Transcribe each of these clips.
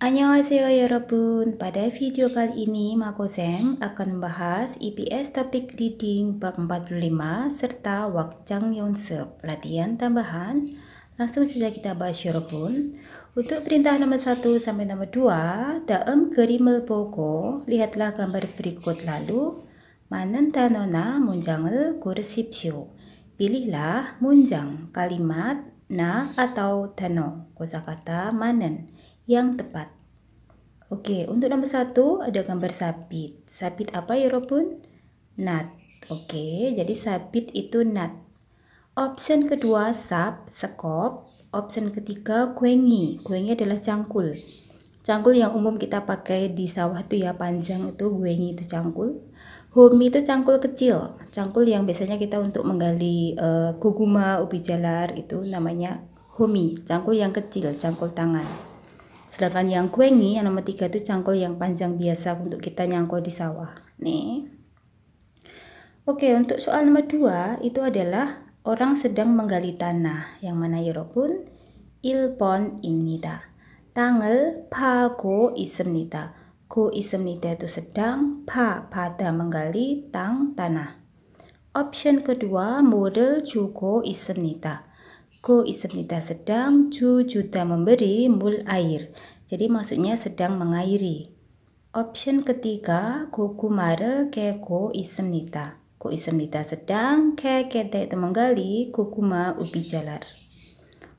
Annyeonghaseyo Yorobun, ya pada video kali ini Mako akan membahas IPS e Topik Reading Bab 45 serta Wakjang Yonsep, latihan tambahan. Langsung saja kita bahas Yorobun. Ya Untuk perintah nomor 1 sampai nomor 2, Daem Gerimel Boko, lihatlah gambar berikut lalu. Manen tanona munjangel gursipsyo. Pilihlah munjang, kalimat, na atau Tano, kosakata manen yang tepat. Oke, untuk nomor satu ada gambar sabit. Sabit apa ya Robun? Nat. Oke, jadi sabit itu nat. Option kedua sap, sekop. Option ketiga kuengi. Kuengi adalah cangkul. Cangkul yang umum kita pakai di sawah itu ya panjang itu kuengi itu cangkul. Homi itu cangkul kecil, cangkul yang biasanya kita untuk menggali uh, eh, guguma ubi jalar itu namanya homi, cangkul yang kecil, cangkul tangan sedangkan yang kue yang nomor tiga itu cangkul yang panjang biasa untuk kita nyangkul di sawah nih oke untuk soal nomor dua itu adalah orang sedang menggali tanah yang mana yoropun ya ilpon imnida tanggal pago isemnida ko isemnida itu sedang, pa pada menggali tang tanah. Option kedua, model jugo nita. Ko isenita sedang, ju juta memberi, mul air. Jadi maksudnya sedang mengairi. Option ketiga, ko kumare ke ko isenita. Ko isenita sedang, ke kete temenggali, kuma ubi jalar.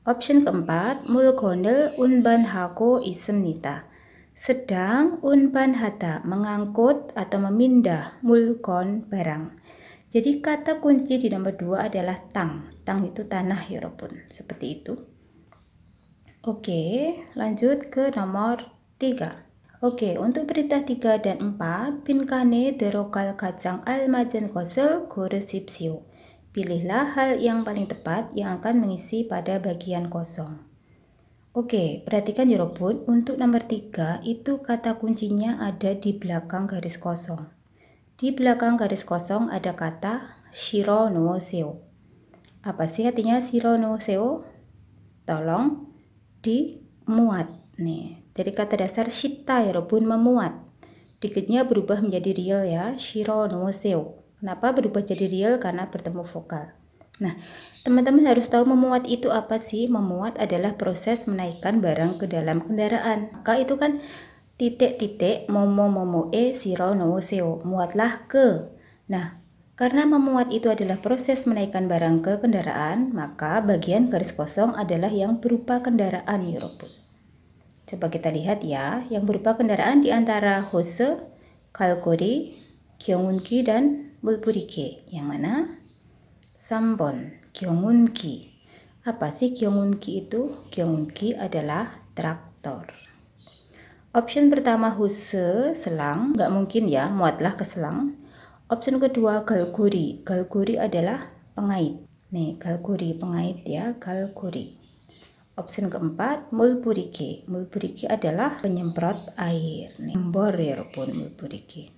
Option keempat, mul konde unban hako isenita. Sedang unban hata mengangkut atau memindah mulkon barang. Jadi kata kunci di nomor dua adalah tang tang itu tanah Europun ya seperti itu oke lanjut ke nomor 3 Oke, untuk berita 3 dan 4, pinkane derokal kacang almajan kosel goresipsio. Pilihlah hal yang paling tepat yang akan mengisi pada bagian kosong. Oke, perhatikan Europun, ya untuk nomor 3 itu kata kuncinya ada di belakang garis kosong. Di belakang garis kosong ada kata shiro no seo apa sih artinya no seo tolong dimuat nih Jadi kata dasar shita ya robun memuat dikitnya berubah menjadi real ya no seo kenapa berubah jadi real karena bertemu vokal Nah, teman-teman harus tahu memuat itu apa sih? Memuat adalah proses menaikkan barang ke dalam kendaraan. Maka itu kan titik-titik momo momo e siro no seo. Muatlah ke. Nah, karena memuat itu adalah proses menaikkan barang ke kendaraan, maka bagian garis kosong adalah yang berupa kendaraan Europut. Ya Coba kita lihat ya, yang berupa kendaraan di antara Hose, Kalgori, Gyeongunki, dan Mulburike. Yang mana? Sambon, Gyeongunki. Apa sih Gyeongunki itu? Gyeongunki adalah traktor. Option pertama Hose, selang. Nggak mungkin ya, muatlah ke selang. Option kedua galguri. Galguri adalah pengait. Nih, galguri pengait ya, galguri. Option keempat mulburike. Mulburike adalah penyemprot air. Nih, ya, pun mulburike.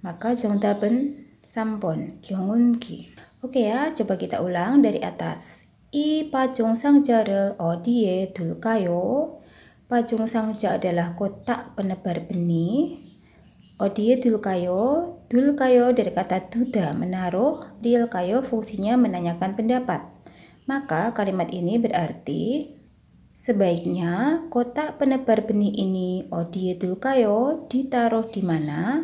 Maka jongdaben sampon kyongunki. Oke ya, coba kita ulang dari atas. I pajungsang jarel odie sang Pajungsangja adalah kotak penebar benih. Odie dulkayo Dul kayo dari kata duda menaruh, dil kayo fungsinya menanyakan pendapat. Maka kalimat ini berarti sebaiknya kotak penebar benih ini odie dul kayo ditaruh di mana?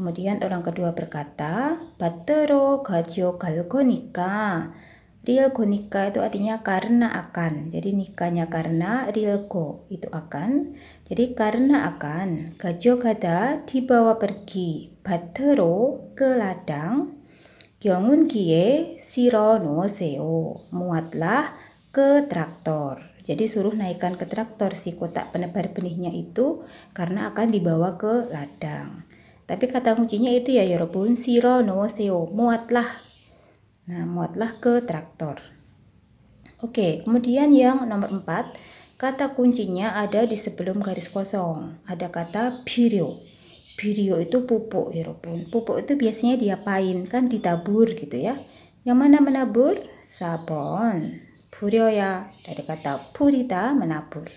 Kemudian orang kedua berkata, batero gajo galgonika go nikah itu artinya karena akan. Jadi nikahnya karena real go itu akan. Jadi karena akan gajo gada dibawa pergi batero ke ladang. Gyongun kie siro no seo. Muatlah ke traktor. Jadi suruh naikkan ke traktor si kotak penebar benihnya itu karena akan dibawa ke ladang. Tapi kata kuncinya itu ya yorobun ya siro no seo muatlah Nah, muatlah ke traktor. Oke, kemudian yang nomor 4, kata kuncinya ada di sebelum garis kosong. Ada kata birio. Birio itu pupuk, ya pun. Pupuk itu biasanya diapain? Kan ditabur gitu ya. Yang mana menabur? Sabon. purio ya dari kata purita menabur.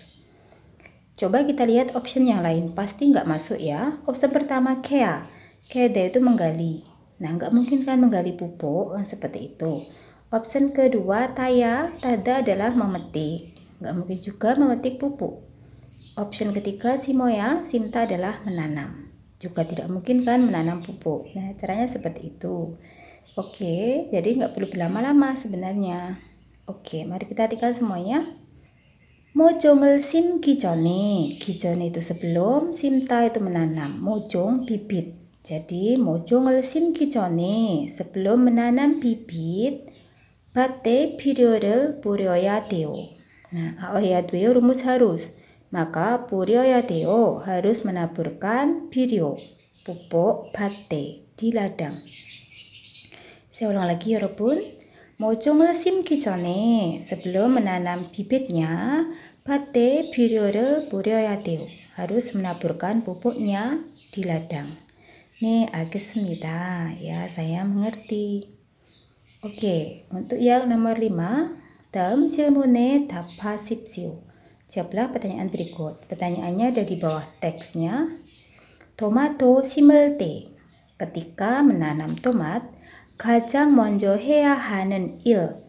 Coba kita lihat option yang lain, pasti nggak masuk ya. Option pertama kea. Keda itu menggali. Nah, nggak mungkin kan menggali pupuk kan seperti itu. Option kedua, taya. Tada adalah memetik. Nggak mungkin juga memetik pupuk. Option ketiga, simoya. Simta adalah menanam. Juga tidak mungkin kan menanam pupuk. Nah, caranya seperti itu. Oke, jadi nggak perlu berlama-lama sebenarnya. Oke, mari kita artikan semuanya. Mojongel sim kijone. Kijone itu sebelum, simta itu menanam. Mojong bibit. Jadi mojo ngelesim kicone sebelum menanam bibit bate periode 뿌려야 deo. Nah, aoya deo rumus harus. Maka 뿌려야 deo harus menaburkan 비료 pupuk bate di ladang. Saya ulang lagi ya Robun. Mojo ngelesim kicone sebelum menanam bibitnya bate periode 뿌려야 deo. harus menaburkan pupuknya di ladang. 네, 알겠습니다. Ya, saya mengerti. Oke, okay, untuk yang nomor 5, dalam 질문에 sipsiu. Jawablah pertanyaan berikut. Pertanyaannya ada di bawah teksnya. Tomato simulte. ketika menanam tomat, kacang monjo hea hanen il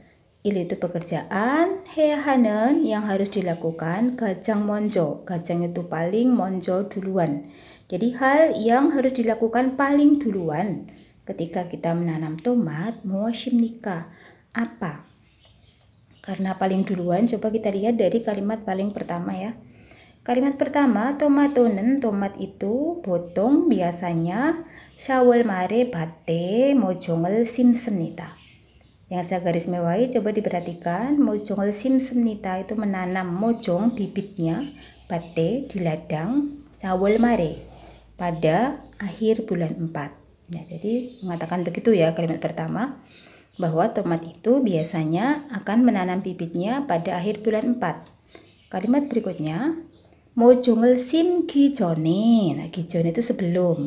ini itu pekerjaan heahanen yang harus dilakukan gajang monjo. Gajang itu paling monjo duluan. Jadi hal yang harus dilakukan paling duluan ketika kita menanam tomat moshimnika apa? Karena paling duluan coba kita lihat dari kalimat paling pertama ya. Kalimat pertama tomatonen tomat itu botong biasanya syawal mare bate mojongel simsenita yang saya garis mewahi coba diperhatikan mojong senita itu menanam mojong bibitnya bate di ladang sawol mare pada akhir bulan 4 nah, ya, jadi mengatakan begitu ya kalimat pertama bahwa tomat itu biasanya akan menanam bibitnya pada akhir bulan 4 kalimat berikutnya mojong sim gijone nah gijone itu sebelum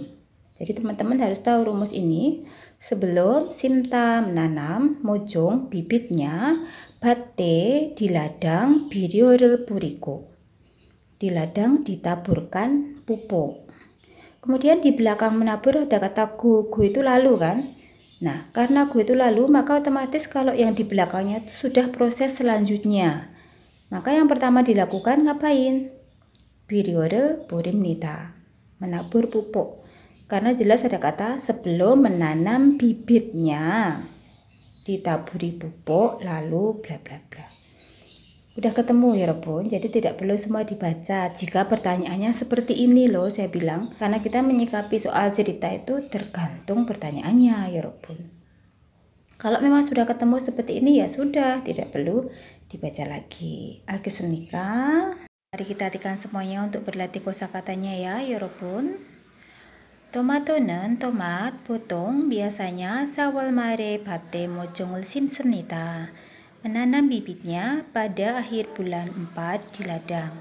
jadi teman-teman harus tahu rumus ini Sebelum Sinta menanam mojong bibitnya bate di ladang Biriorel puriku. Di ladang ditaburkan pupuk. Kemudian di belakang menabur ada kata gu, gu itu lalu kan? Nah, karena gu itu lalu, maka otomatis kalau yang di belakangnya itu sudah proses selanjutnya. Maka yang pertama dilakukan ngapain? Biriorel Purimnita. Menabur pupuk karena jelas ada kata sebelum menanam bibitnya ditaburi pupuk lalu bla bla bla udah ketemu ya Rebun jadi tidak perlu semua dibaca jika pertanyaannya seperti ini loh saya bilang karena kita menyikapi soal cerita itu tergantung pertanyaannya ya Rebun kalau memang sudah ketemu seperti ini ya sudah tidak perlu dibaca lagi Senika mari kita hatikan semuanya untuk berlatih kosakatanya ya ya Rebun 토마토는 tomat potong biasanya sawal mare bate mojongul simsenita. Menanam bibitnya pada akhir bulan 4 di ladang.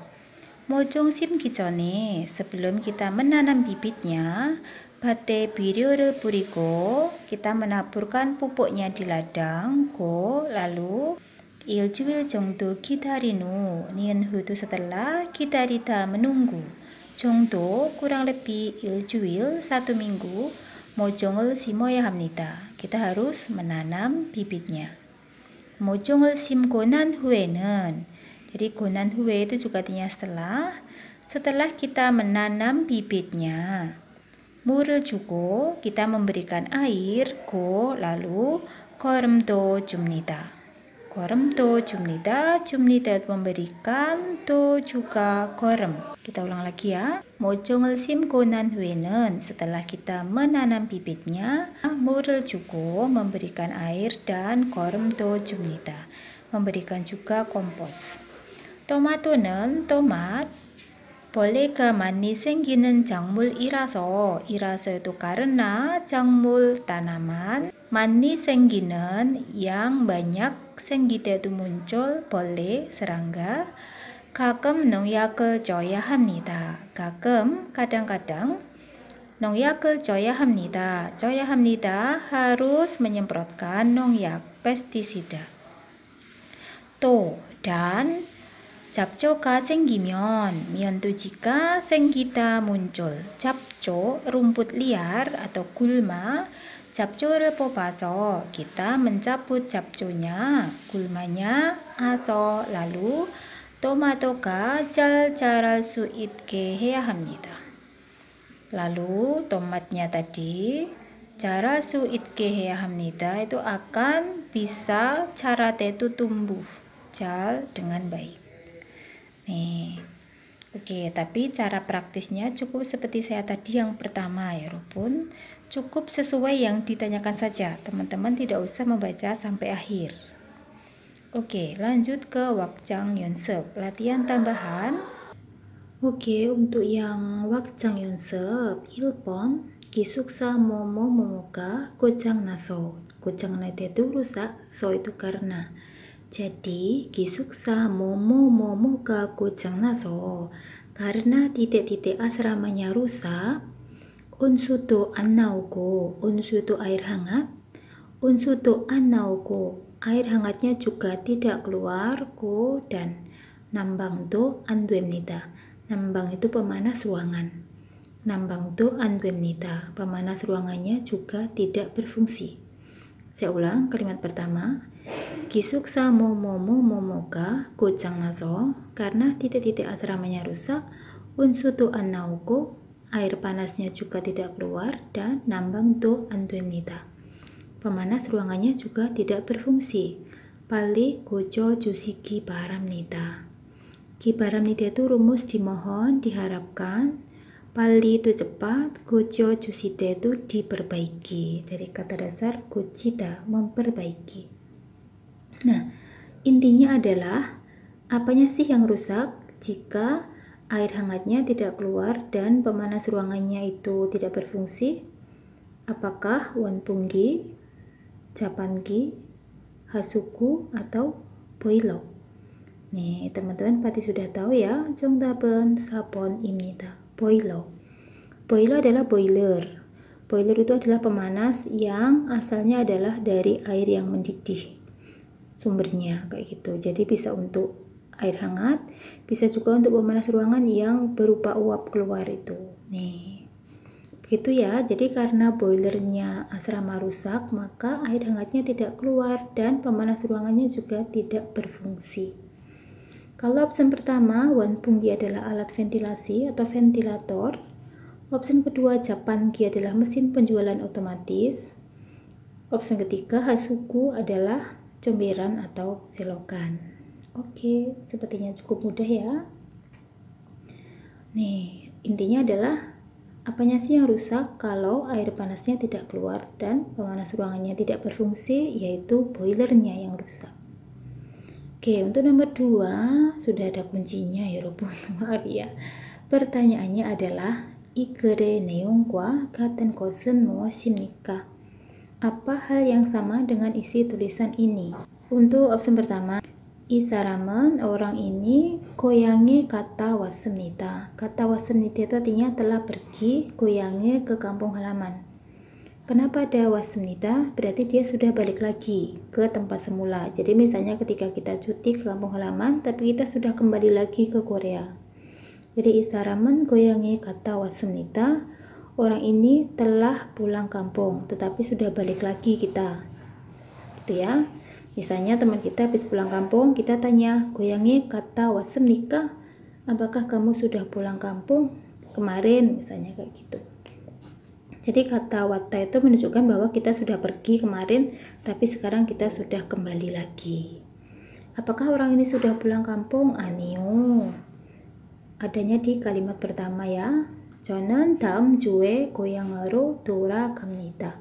Mojong sim kicone, sebelum kita menanam bibitnya, bate biriore puriko kita menaburkan pupuknya di ladang, go, lalu iljuil jongdo rinu, nian hutu setelah kita rita menunggu. 정도 kurang lebih 일주일 satu minggu 모종을 심어야 합니다. Kita harus menanam bibitnya. 모종을 심고 난 후에는 jadi gonan hue itu juga artinya setelah setelah kita menanam bibitnya. Murul jugo kita memberikan air ko lalu kormdo jumnita. Korem to jumnida, jumnida memberikan to juga korem. Kita ulang lagi ya. Mojongel ngelsim konan huenen. Setelah kita menanam bibitnya, murel juga memberikan air dan korem to jumnida. Memberikan juga kompos. Tomatonen tomat ke mani senggin jangmul Iraso Iraso itu karena jangmul tanaman Mandi sengginan yang banyak senggite itu muncul boleh serangga. Kakem nongyakel joya hamnita. Kakem kadang-kadang nongyakel joya hamnita. coya hamnita harus menyemprotkan nongyak pestisida. To dan capco ka senggimion. Mion tu jika senggita muncul. Capco rumput liar atau gulma 잡초를 뽑아서 kita mencabut 잡초nya, gulmanya aso lalu tomatoka jal cara suit ke hea 합니다. Lalu tomatnya tadi cara suit ke hea 합니다. Itu akan bisa cara tetu tumbuh jal dengan baik. Nih. Oke, tapi cara praktisnya cukup seperti saya tadi yang pertama ya, Rupun. Cukup sesuai yang ditanyakan saja. Teman-teman tidak usah membaca sampai akhir. Oke, lanjut ke Wakjang Yonsep. Latihan tambahan. Oke, untuk yang Wakjang Yonsep, Ilpon, Kisuksa Momo Momoka, Kojang Naso. Kojang Nate itu rusak, So itu karena. Jadi, Kisuksa Momo Momoka Kojang Naso. Karena titik-titik asramanya rusak, Unsuto annauko, unsuto air hangat. Unsuto ko. air hangatnya juga tidak keluar ko dan nambang to anduemnita. Nambang itu pemanas ruangan. Nambang to anduemnita, pemanas ruangannya juga tidak berfungsi. Saya ulang kalimat pertama. Kisuksa momo momoka gocang naso karena titik-titik asramanya rusak unsuto anauko. Air panasnya juga tidak keluar dan nambang do antuemnita. Pemanas ruangannya juga tidak berfungsi. Pali gojo jusiki baram nita itu rumus dimohon, diharapkan. Pali itu cepat, gojo jusita itu diperbaiki. Dari kata dasar gojita, memperbaiki. Nah, intinya adalah apanya sih yang rusak jika air hangatnya tidak keluar dan pemanas ruangannya itu tidak berfungsi? Apakah Wanpungi, Japangi, Hasuku, atau Boilo? Nih, teman-teman pasti sudah tahu ya, Jongdaben Sapon Imnita, Boilo. Boilo adalah boiler. Boiler itu adalah pemanas yang asalnya adalah dari air yang mendidih sumbernya kayak gitu. Jadi bisa untuk air hangat bisa juga untuk pemanas ruangan yang berupa uap keluar itu nih begitu ya jadi karena boilernya asrama rusak maka air hangatnya tidak keluar dan pemanas ruangannya juga tidak berfungsi kalau opsi pertama one wanpunggi adalah alat ventilasi atau ventilator opsi kedua japan japangi adalah mesin penjualan otomatis opsi ketiga hasuku adalah comberan atau selokan Oke, sepertinya cukup mudah ya. Nih, intinya adalah apanya sih yang rusak kalau air panasnya tidak keluar dan pemanas ruangannya tidak berfungsi, yaitu boilernya yang rusak. Oke, untuk nomor 2 sudah ada kuncinya ya Robun, maaf ya. Pertanyaannya adalah Ikere neongkwa katen kosen mowasim nikah. Apa hal yang sama dengan isi tulisan ini? Untuk opsi pertama, 이 사람은 orang ini goyangnya kata wasenita. Kata wasenita itu artinya telah pergi goyangnya ke kampung halaman. Kenapa ada wasenita? Berarti dia sudah balik lagi ke tempat semula. Jadi misalnya ketika kita cuti ke kampung halaman, tapi kita sudah kembali lagi ke Korea. Jadi isaraman goyangnya kata wasenita. Orang ini telah pulang kampung, tetapi sudah balik lagi kita. Gitu ya. Misalnya teman kita habis pulang kampung, kita tanya, goyangi kata wasem nikah, apakah kamu sudah pulang kampung kemarin? Misalnya kayak gitu. Jadi kata wata itu menunjukkan bahwa kita sudah pergi kemarin, tapi sekarang kita sudah kembali lagi. Apakah orang ini sudah pulang kampung? Anio. Adanya di kalimat pertama ya. Jonan tam jue goyang aru tura kamnita.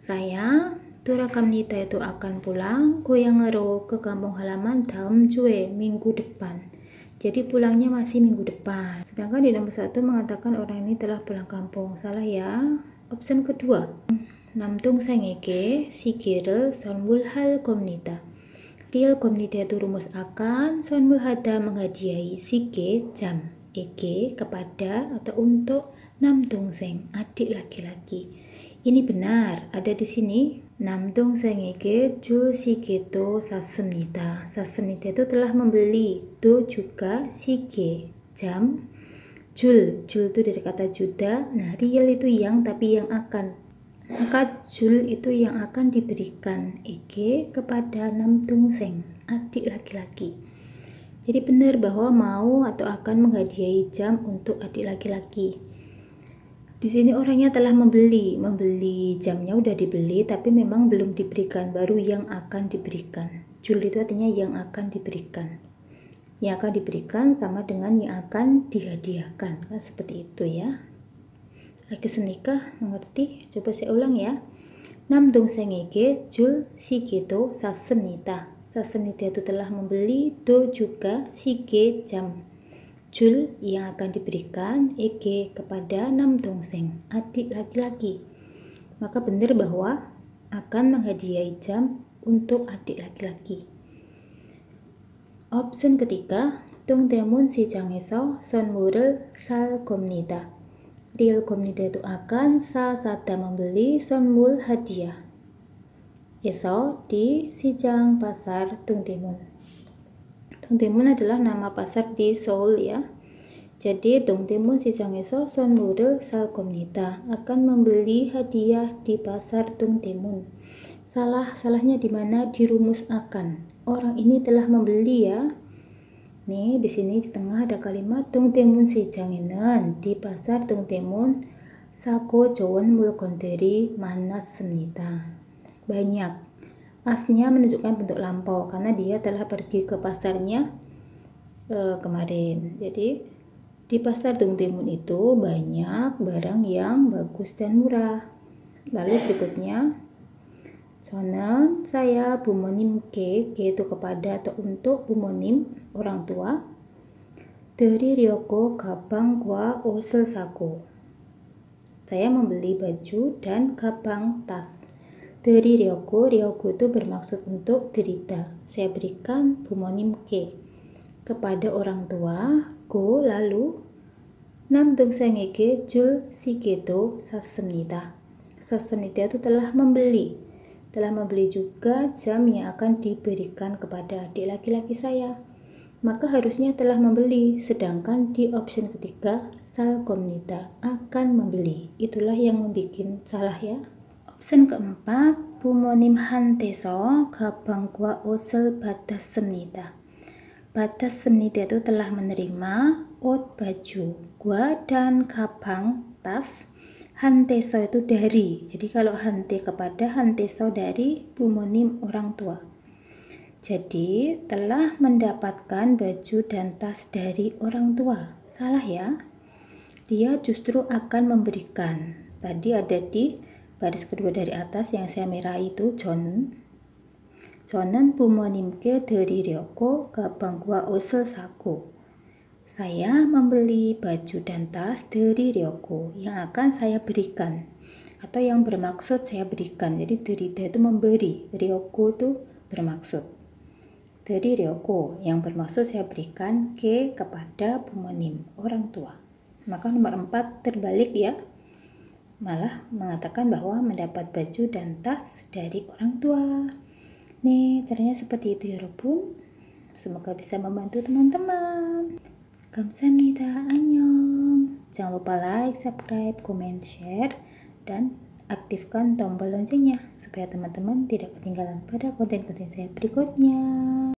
Saya terakam Nita itu akan pulang Goyangero ke kampung halaman dalam Jue minggu depan. Jadi pulangnya masih minggu depan. Sedangkan di nomor satu mengatakan orang ini telah pulang kampung. Salah ya. Opsi kedua. Namtung sangeke sigirel son hal komnita. Dia komnita itu rumus akan son hada menghadiahi ke jam eke kepada atau untuk namtung seng adik laki-laki. Ini benar, ada di sini 남동생에게 주시기도 샀습니다. 샀습니다 itu telah membeli. Do juga sige jam. Jul, jul itu dari kata juda. Nah, real itu yang tapi yang akan. Maka jul itu yang akan diberikan Ege kepada seng adik laki-laki. Jadi benar bahwa mau atau akan menghadiahi jam untuk adik laki-laki di sini orangnya telah membeli, membeli jamnya udah dibeli tapi memang belum diberikan, baru yang akan diberikan. Jul itu artinya yang akan diberikan. Yang akan diberikan sama dengan yang akan dihadiahkan, kan seperti itu ya. Lagi senikah mengerti? Coba saya ulang ya. dong sengege jul sigeto sasenita. Sasenita itu telah membeli do juga sige jam. Jul yang akan diberikan EG kepada Nam seng adik laki-laki. Maka benar bahwa akan menghadiahi jam untuk adik laki-laki. Option ketiga, Tung Demun Si Chang Esau Son Murel Sal Komnita. Real Komnita itu akan Sal Sada membeli Son Mul hadiah. Esau di Si Sijang Pasar Tung Demun. Tungtimun adalah nama pasar di Seoul ya. Jadi Son Sijangeso Sal Komnita akan membeli hadiah di pasar tungtimun. Salah salahnya di mana di rumus akan. Orang ini telah membeli ya. Nih, di sini di tengah ada kalimat Dongdaemun Enan di pasar Timun Sako Jowon Manas senita Banyak aslinya menunjukkan bentuk lampau karena dia telah pergi ke pasarnya e, kemarin jadi di pasar Tung Timun itu banyak barang yang bagus dan murah lalu berikutnya sonen saya bumonim ke yaitu kepada atau untuk bumonim orang tua dari Ryoko Gabang gua Osel Sako saya membeli baju dan gabang tas dari Ryoku, Ryoku itu bermaksud untuk derita. Saya berikan bumonim ke kepada orang tua, go lalu namdung sengege jul sigeto sasenita. Sasenita itu telah membeli, telah membeli juga jam yang akan diberikan kepada adik laki-laki saya. Maka harusnya telah membeli, sedangkan di option ketiga sal komnita akan membeli. Itulah yang membuat salah ya. Sen keempat, hanteso, gua usul batas senida. batas senida itu telah menerima ut baju, gua dan kapang tas. Hanteso itu dari. Jadi kalau hante kepada hanteso dari bumonim orang tua. Jadi telah mendapatkan baju dan tas dari orang tua. Salah ya? Dia justru akan memberikan. Tadi ada di baris kedua dari atas yang saya merah itu jonen dari ryoko ke 가방과 osel saku. saya membeli baju dan tas dari ryoko yang akan saya berikan atau yang bermaksud saya berikan jadi dia itu memberi ryoko itu bermaksud Dari ryoko yang bermaksud saya berikan ke kepada 부모님 orang tua maka nomor 4 terbalik ya malah mengatakan bahwa mendapat baju dan tas dari orang tua. Nih, caranya seperti itu ya Robun. Semoga bisa membantu teman-teman. Kamsanita, anyong. Jangan lupa like, subscribe, comment, share, dan aktifkan tombol loncengnya supaya teman-teman tidak ketinggalan pada konten-konten saya berikutnya.